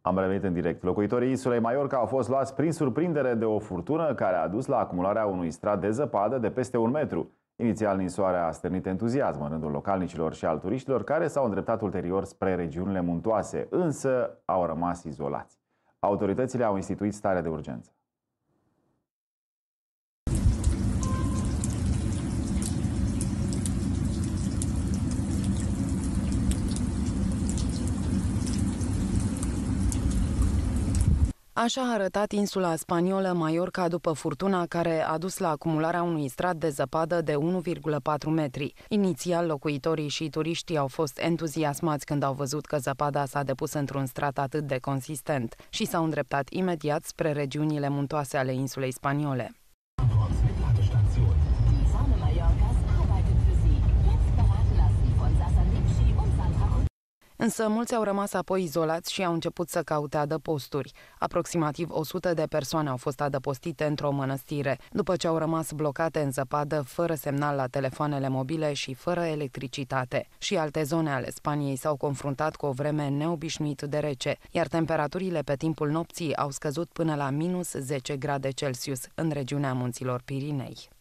Am revenit în direct. Locuitorii insulei Maiorca au fost luați prin surprindere de o furtună care a dus la acumularea unui strat de zăpadă de peste un metru. Inițial, ninsoarea a stârnit entuziasm în rândul localnicilor și al turiștilor care s-au îndreptat ulterior spre regiunile muntoase, însă au rămas izolați. Autoritățile au instituit stare de urgență. Așa a arătat insula spaniolă Mallorca după furtuna care a dus la acumularea unui strat de zăpadă de 1,4 metri. Inițial, locuitorii și turiștii au fost entuziasmați când au văzut că zăpada s-a depus într-un strat atât de consistent și s-au îndreptat imediat spre regiunile muntoase ale insulei spaniole. Însă mulți au rămas apoi izolați și au început să caute adăposturi. Aproximativ 100 de persoane au fost adăpostite într-o mănăstire, după ce au rămas blocate în zăpadă, fără semnal la telefoanele mobile și fără electricitate. Și alte zone ale Spaniei s-au confruntat cu o vreme neobișnuit de rece, iar temperaturile pe timpul nopții au scăzut până la minus 10 grade Celsius în regiunea munților Pirinei.